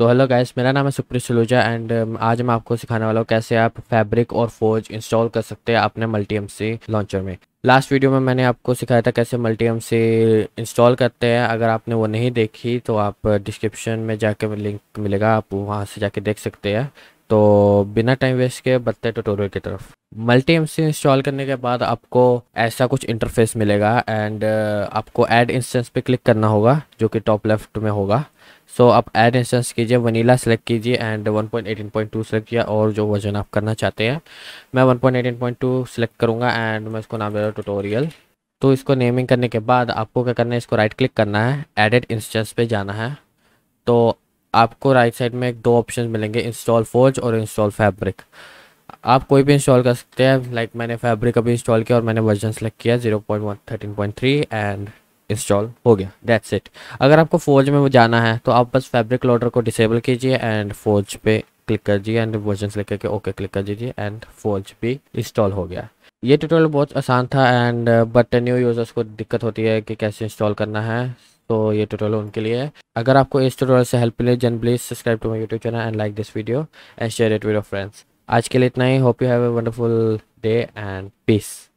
so hello guys मेरा नाम है सुप्रीत सलूजा एंड um, आज मैं आपको सिखाने वाला हूँ कैसे आप फैब्रिक और फोज इंस्टॉल कर सकते हैं अपने मल्टी एम लॉन्चर में लास्ट वीडियो में मैंने आपको सिखाया था कैसे मल्टी एमसी इंस्टॉल करते हैं अगर आपने वो नहीं देखी तो आप डिस्क्रिप्शन uh, में जाके लिंक मिलेगा आप वहाँ से जाके देख सकते हैं तो बिना टाइम वेस्ट के बढ़ते हैं ट्यूटोरियल की तरफ मल्टी एम इंस्टॉल करने के बाद आपको ऐसा कुछ इंटरफेस मिलेगा एंड uh, आपको ऐड इंस्टेंस पे क्लिक करना होगा जो कि टॉप लेफ्ट में होगा सो so, आप ऐड इंस्टेंस कीजिए वनीला सेलेक्ट कीजिए एंड 1.18.2 सेलेक्ट किया और जो वर्जन आप करना चाहते हैं मैं 1.18.2 सेलेक्ट करूँगा एंड मैं इसको नाम दे रहा हूँ ट्यूटोरियल तो इसको नेमिंग करने के बाद आपको क्या करना है इसको राइट क्लिक करना है एडेड इंस्टेंस पे जाना है तो आपको राइट साइड में एक दो ऑप्शन मिलेंगे इंस्टॉल फोर्ज और इंस्टॉल फैब्रिक आप कोई भी इंस्टॉल कर सकते हैं लाइक मैंने फैब्रिक अभी इंस्टॉल किया और मैंने वर्जन सेलेक्ट किया zero point three and install हो गया डेट्स इट अगर आपको फोर्ज में जाना है तो आप बस फैब्रिक लोडर को डिसेबल कीजिए एंड फोर्ज पे क्लिक कर दीजिए एंड वर्जन सेलेक्ट करके ओके क्लिक कर दीजिए एंड फोर्ज भी इंस्टॉल हो गया ये ट्यूटोरियल बहुत आसान था एंड बट न्यू यूज़र्स को दिक्कत होती है कि कैसे इंस्टॉल करना है तो ये ट्यूटोरियल उनके लिए है अगर आपको इस ट्यूटोरियल से हेल्प मिले जन please subscribe to my YouTube channel and like this video and share it with your friends आज के लिए इतना ही hope you have a wonderful day and piece